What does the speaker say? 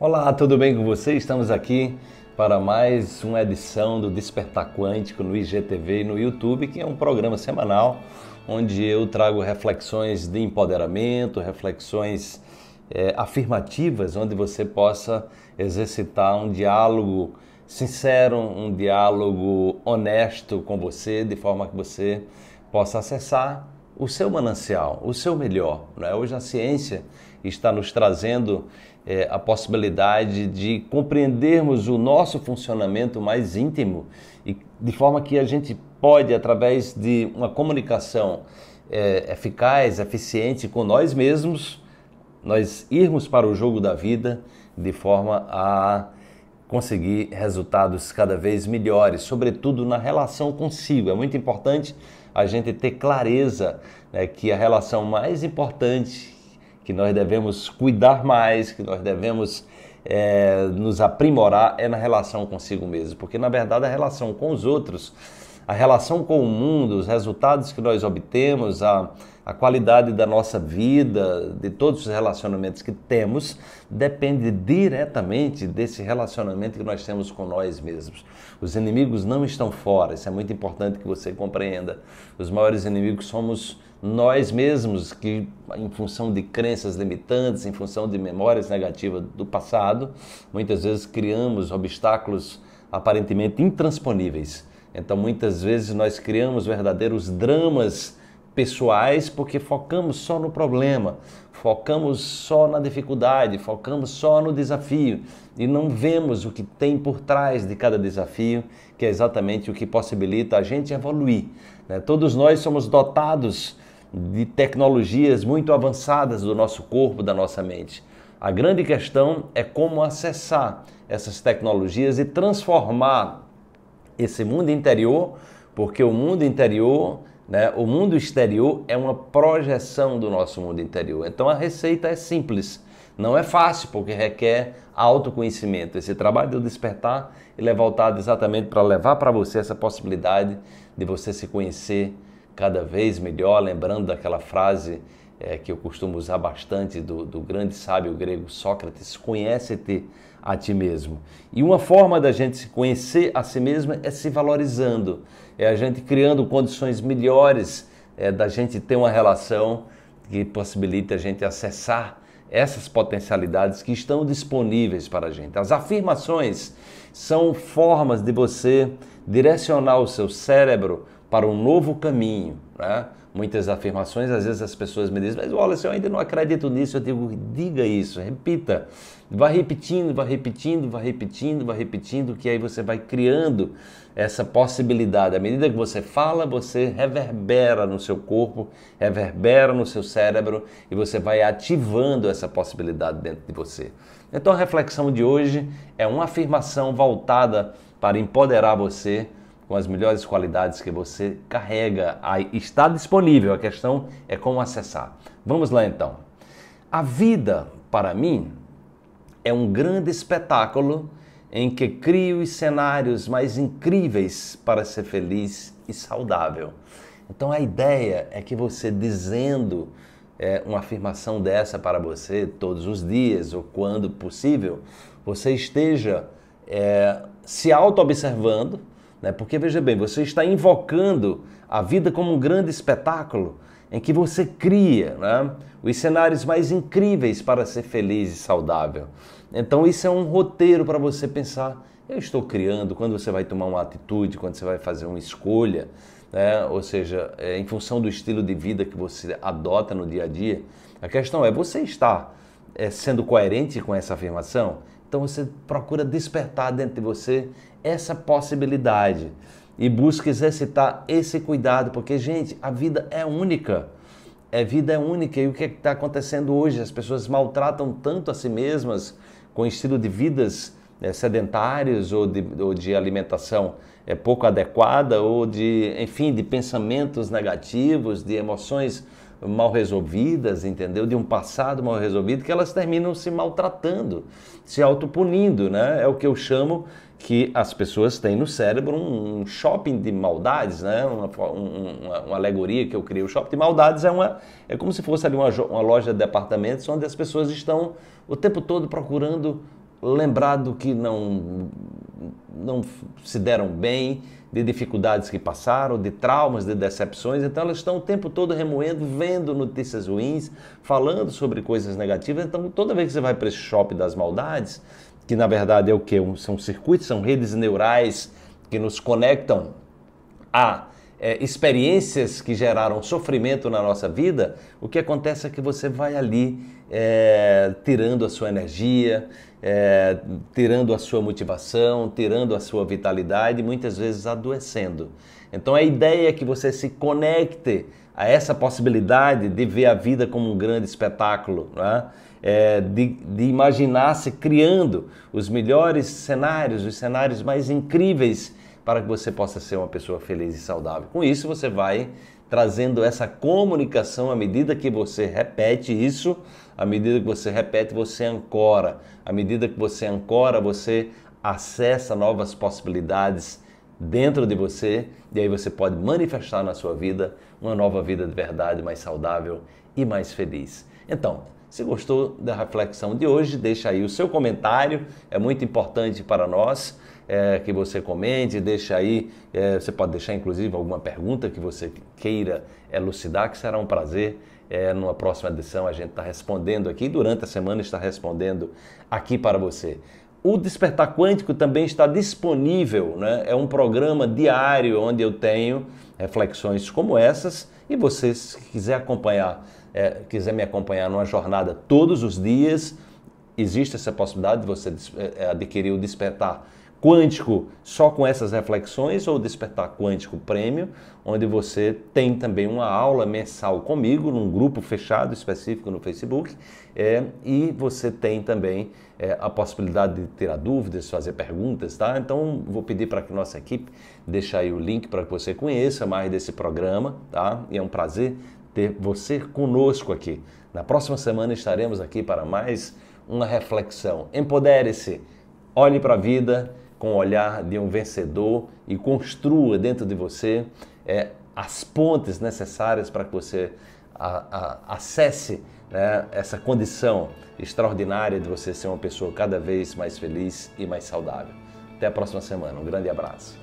Olá, tudo bem com você? Estamos aqui para mais uma edição do Despertar Quântico no IGTV e no YouTube, que é um programa semanal onde eu trago reflexões de empoderamento, reflexões é, afirmativas, onde você possa exercitar um diálogo sincero, um diálogo honesto com você, de forma que você possa acessar o seu manancial, o seu melhor. Né? Hoje a ciência está nos trazendo é, a possibilidade de compreendermos o nosso funcionamento mais íntimo e de forma que a gente pode, através de uma comunicação é, eficaz, eficiente com nós mesmos, nós irmos para o jogo da vida de forma a conseguir resultados cada vez melhores, sobretudo na relação consigo. É muito importante a gente ter clareza né, que a relação mais importante que nós devemos cuidar mais, que nós devemos é, nos aprimorar é na relação consigo mesmo, porque na verdade a relação com os outros, a relação com o mundo, os resultados que nós obtemos, a, a qualidade da nossa vida, de todos os relacionamentos que temos, depende diretamente desse relacionamento que nós temos com nós mesmos. Os inimigos não estão fora, isso é muito importante que você compreenda. Os maiores inimigos somos nós mesmos que em função de crenças limitantes, em função de memórias negativas do passado, muitas vezes criamos obstáculos aparentemente intransponíveis. Então muitas vezes nós criamos verdadeiros dramas pessoais porque focamos só no problema, focamos só na dificuldade, focamos só no desafio e não vemos o que tem por trás de cada desafio, que é exatamente o que possibilita a gente evoluir. Né? Todos nós somos dotados de tecnologias muito avançadas do nosso corpo, da nossa mente. A grande questão é como acessar essas tecnologias e transformar esse mundo interior, porque o mundo interior, né, o mundo exterior é uma projeção do nosso mundo interior. Então a receita é simples. Não é fácil, porque requer autoconhecimento. Esse trabalho do despertar ele é voltado exatamente para levar para você essa possibilidade de você se conhecer cada vez melhor, lembrando daquela frase é, que eu costumo usar bastante do, do grande sábio grego Sócrates: conhece-te a ti mesmo. E uma forma da gente se conhecer a si mesmo é se valorizando, é a gente criando condições melhores é, da gente ter uma relação que possibilite a gente acessar essas potencialidades que estão disponíveis para a gente. As afirmações são formas de você direcionar o seu cérebro para um novo caminho. Né? Muitas afirmações, às vezes as pessoas me dizem, mas Wallace, eu ainda não acredito nisso. Eu digo, diga isso, repita. Vá repetindo, vá repetindo, vá repetindo, vá repetindo, que aí você vai criando essa possibilidade. À medida que você fala, você reverbera no seu corpo, reverbera no seu cérebro e você vai ativando essa possibilidade dentro de você. Então a reflexão de hoje é uma afirmação voltada para empoderar você com as melhores qualidades que você carrega. está disponível, a questão é como acessar. Vamos lá então. A vida, para mim, é um grande espetáculo em que crio os cenários mais incríveis para ser feliz e saudável. Então a ideia é que você dizendo é, uma afirmação dessa para você todos os dias ou quando possível, você esteja é, se auto-observando, né? porque veja bem, você está invocando a vida como um grande espetáculo em que você cria né? os cenários mais incríveis para ser feliz e saudável. Então, isso é um roteiro para você pensar eu estou criando, quando você vai tomar uma atitude, quando você vai fazer uma escolha, né? ou seja, é, em função do estilo de vida que você adota no dia a dia, a questão é: você está é, sendo coerente com essa afirmação? Então você procura despertar dentro de você essa possibilidade e busca exercitar esse cuidado, porque, gente, a vida é única. É vida é única e o que é está acontecendo hoje? As pessoas maltratam tanto a si mesmas com estilo de vidas é, sedentários ou de, ou de alimentação é, pouco adequada ou de, enfim, de pensamentos negativos, de emoções mal resolvidas, entendeu? De um passado mal resolvido, que elas terminam se maltratando, se autopunindo, né? É o que eu chamo que as pessoas têm no cérebro um shopping de maldades, né? Uma, uma, uma alegoria que eu criei. O shopping de maldades é, uma, é como se fosse ali uma, uma loja de departamentos onde as pessoas estão o tempo todo procurando lembrado que não, não se deram bem, de dificuldades que passaram, de traumas, de decepções. Então elas estão o tempo todo remoendo, vendo notícias ruins, falando sobre coisas negativas. Então toda vez que você vai para esse shopping das maldades, que na verdade é o que? Um, são circuitos, são redes neurais que nos conectam a é, experiências que geraram sofrimento na nossa vida. O que acontece é que você vai ali é, tirando a sua energia, é, tirando a sua motivação, tirando a sua vitalidade, muitas vezes adoecendo. Então a ideia é que você se conecte a essa possibilidade de ver a vida como um grande espetáculo, né? é, de, de imaginar-se criando os melhores cenários, os cenários mais incríveis para que você possa ser uma pessoa feliz e saudável. Com isso, você vai trazendo essa comunicação à medida que você repete isso, à medida que você repete, você ancora. À medida que você ancora, você acessa novas possibilidades dentro de você e aí você pode manifestar na sua vida uma nova vida de verdade, mais saudável e mais feliz. Então, se gostou da reflexão de hoje, deixa aí o seu comentário, é muito importante para nós. É, que você comente, deixa aí, é, você pode deixar inclusive alguma pergunta que você queira elucidar, que será um prazer. É, numa próxima edição a gente está respondendo aqui, durante a semana está respondendo aqui para você. O Despertar Quântico também está disponível, né? é um programa diário onde eu tenho reflexões como essas e você, se quiser acompanhar, é, quiser me acompanhar numa jornada todos os dias, existe essa possibilidade de você é, adquirir o Despertar quântico só com essas reflexões ou Despertar Quântico Prêmio, onde você tem também uma aula mensal comigo, num grupo fechado específico no Facebook, é, e você tem também é, a possibilidade de tirar dúvidas, fazer perguntas, tá? Então, vou pedir para que nossa equipe deixe aí o link para que você conheça mais desse programa, tá? E é um prazer ter você conosco aqui. Na próxima semana estaremos aqui para mais uma reflexão. Empodere-se, olhe para a vida com o olhar de um vencedor e construa dentro de você é, as pontes necessárias para que você a, a, acesse né, essa condição extraordinária de você ser uma pessoa cada vez mais feliz e mais saudável. Até a próxima semana. Um grande abraço.